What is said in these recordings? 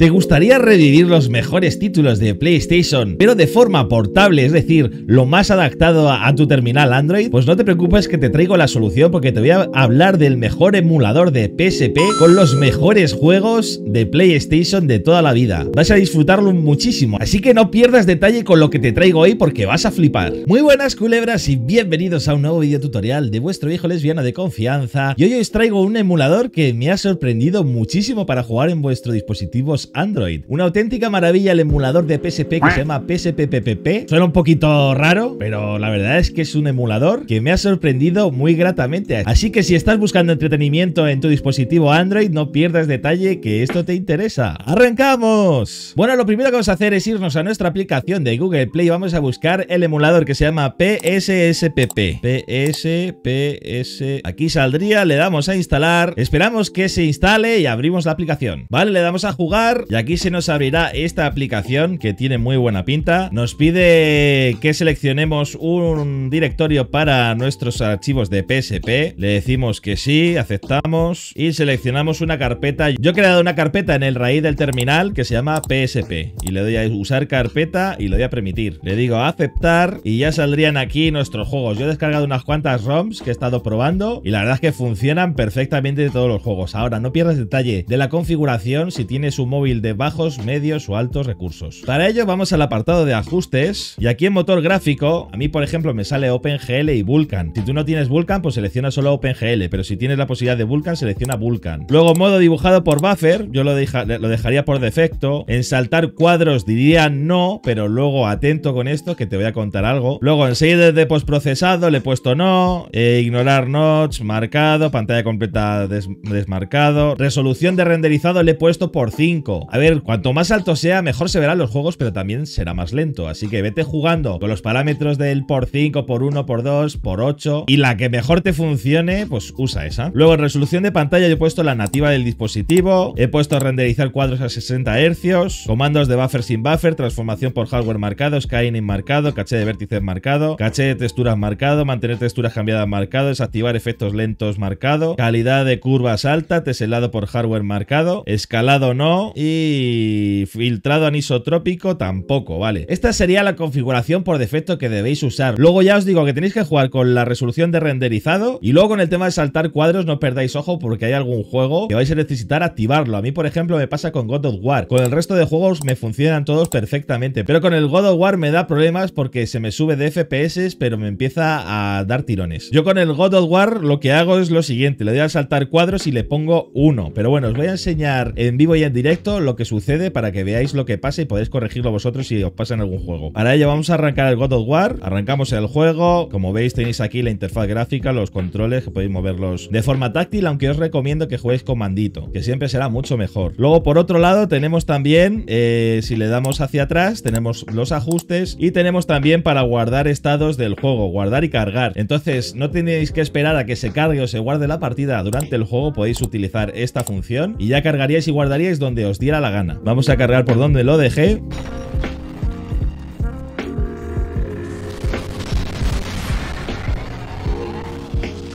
¿Te gustaría revivir los mejores títulos de PlayStation, pero de forma portable, es decir, lo más adaptado a, tu terminal Android? Pues no te preocupes que te traigo la solución porque te voy a hablar del mejor emulador de PSP con los mejores juegos de PlayStation de toda la vida. Vas a disfrutarlo muchísimo, así que no pierdas detalle con lo que te traigo hoy porque vas a flipar. Muy buenas culebras y bienvenidos a un nuevo video tutorial de vuestro hijo lesbiano de confianza. Y hoy os traigo un emulador que me ha sorprendido muchísimo para jugar en vuestros dispositivos Android. Una auténtica maravilla el emulador de PSP que se llama PSPPPP. Suena un poquito raro, pero la verdad es que es un emulador que me ha sorprendido muy gratamente. Así que si estás buscando entretenimiento en tu dispositivo Android, no pierdas detalle que esto te interesa. ¡Arrancamos! Bueno, lo primero que vamos a hacer es irnos a nuestra aplicación de Google Play y vamos a buscar el emulador que se llama PSSPP. PSPS. Aquí saldría, le damos a instalar, esperamos que se instale y abrimos la aplicación. Vale, le damos a jugar y aquí se nos abrirá esta aplicación que tiene muy buena pinta. Nos pide que seleccionemos un directorio para nuestros archivos de PSP. Le decimos que sí, aceptamos y seleccionamos una carpeta. Yo he creado una carpeta en el raíz del terminal que se llama PSP y le doy a usar carpeta y le doy a permitir. Le digo aceptar y ya saldrían aquí nuestros juegos. Yo he descargado unas cuantas ROMs que he estado probando y la verdad es que funcionan perfectamente todos los juegos. Ahora, no pierdas detalle de la configuración si tienes un móvil de bajos, medios o altos recursos. Para ello vamos al apartado de ajustes y aquí en motor gráfico, a mí por ejemplo me sale OpenGL y Vulkan. Si tú no tienes Vulkan, pues selecciona solo OpenGL, pero si tienes la posibilidad de Vulkan, selecciona Vulkan. Luego modo dibujado por buffer, yo lo, dejaría por defecto. En saltar cuadros diría no, pero luego atento con esto que te voy a contar algo. Luego en shader de postprocesado le he puesto no, eh, ignorar notch, marcado, pantalla completa desmarcado. Resolución de renderizado le he puesto por 5 a ver, cuanto más alto sea, mejor se verán los juegos, pero también será más lento. Así que vete jugando con los parámetros del por 5, por 1, por 2, por 8 y la que mejor te funcione, pues usa esa. Luego, en resolución de pantalla yo he puesto la nativa del dispositivo, he puesto renderizar cuadros a 60 Hz, comandos de buffer sin buffer, transformación por hardware marcado, Skyning marcado, caché de vértices marcado, caché de texturas marcado, mantener texturas cambiadas marcado, desactivar efectos lentos marcado, calidad de curvas alta, teselado por hardware marcado, escalado no, y filtrado anisotrópico tampoco, ¿vale? Esta sería la configuración por defecto que debéis usar. Luego ya os digo que tenéis que jugar con la resolución de renderizado y luego con el tema de saltar cuadros no perdáis ojo porque hay algún juego que vais a necesitar activarlo. A mí, por ejemplo, me pasa con God of War. Con el resto de juegos me funcionan todos perfectamente, pero con el God of War me da problemas porque se me sube de FPS, pero me empieza a dar tirones. Yo con el God of War lo que hago es lo siguiente, le doy a saltar cuadros y le pongo uno. Pero bueno, os voy a enseñar en vivo y en directo lo que sucede para que veáis lo que pasa y podéis corregirlo vosotros si os pasa en algún juego. Para ello vamos a arrancar el God of War, arrancamos el juego, como veis tenéis aquí la interfaz gráfica, los controles, que podéis moverlos de forma táctil, aunque os recomiendo que juguéis con mandito, que siempre será mucho mejor. Luego por otro lado tenemos también, eh, si le damos hacia atrás, tenemos los ajustes y tenemos también para guardar estados del juego, guardar y cargar. Entonces no tenéis que esperar a que se cargue o se guarde la partida durante el juego, podéis utilizar esta función y ya cargaríais y guardaríais donde os Tira la gana. Vamos a cargar por donde lo dejé.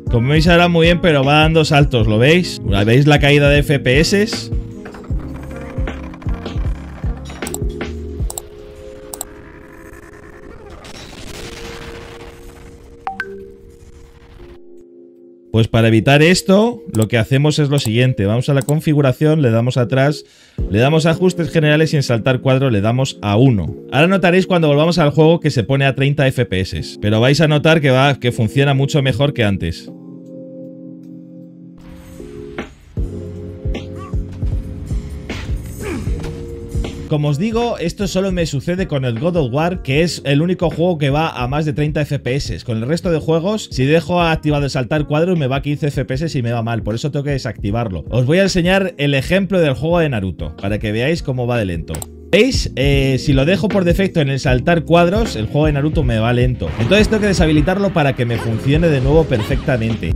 Como veis ahora muy bien, pero va dando saltos, ¿lo veis? ¿Veis la caída de FPS? Pues para evitar esto, lo que hacemos es lo siguiente. Vamos a la configuración, le damos atrás, le damos ajustes generales y en saltar cuadro le damos a 1. Ahora notaréis cuando volvamos al juego que se pone a 30 FPS, pero vais a notar que, va, que funciona mucho mejor que antes. Como os digo, esto solo me sucede con el God of War, que es el único juego que va a más de 30 FPS. Con el resto de juegos, si dejo activado el saltar cuadros, me va a 15 FPS y me va mal. Por eso tengo que desactivarlo. Os voy a enseñar el ejemplo del juego de Naruto, para que veáis cómo va de lento. ¿Veis? Eh, si lo dejo por defecto en el saltar cuadros, el juego de Naruto me va lento. Entonces tengo que deshabilitarlo para que me funcione de nuevo perfectamente.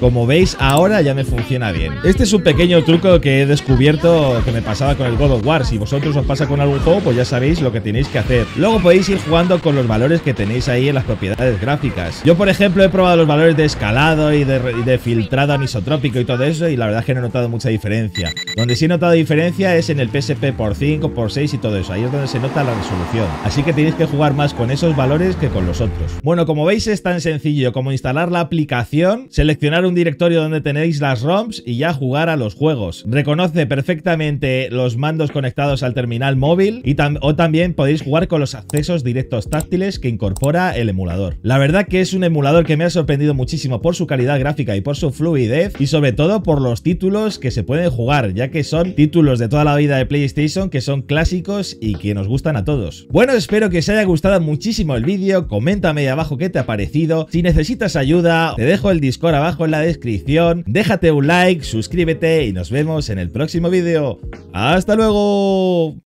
Como veis, ahora ya me funciona bien. Este es un pequeño truco que he descubierto que me pasaba con el God of War. Si vosotros os pasa con algún juego, pues ya sabéis lo que tenéis que hacer. Luego podéis ir jugando con los valores que tenéis ahí en las propiedades gráficas. Yo, por ejemplo, he probado los valores de escalado y de, filtrado anisotrópico y todo eso, y la verdad es que no he notado mucha diferencia. Donde sí he notado diferencia es en el PSP por 5, por 6 y todo eso. Ahí es donde se nota la resolución. Así que tenéis que jugar más con esos valores que con los otros. Bueno, como veis es tan sencillo como instalar la aplicación, seleccionar un directorio donde tenéis las ROMs y ya jugar a los juegos. Reconoce perfectamente los mandos conectados al terminal móvil y o también podéis jugar con los accesos directos táctiles que incorpora el emulador. La verdad que es un emulador que me ha sorprendido muchísimo por su calidad gráfica y por su fluidez y sobre todo por los títulos que se pueden jugar, ya que son títulos de toda la vida de PlayStation que son clásicos y que nos gustan a todos. Bueno, espero que os haya gustado muchísimo el vídeo, coméntame de abajo qué te ha parecido, si necesitas ayuda te dejo el Discord abajo en la descripción. Déjate un like, suscríbete y nos vemos en el próximo vídeo. ¡Hasta luego!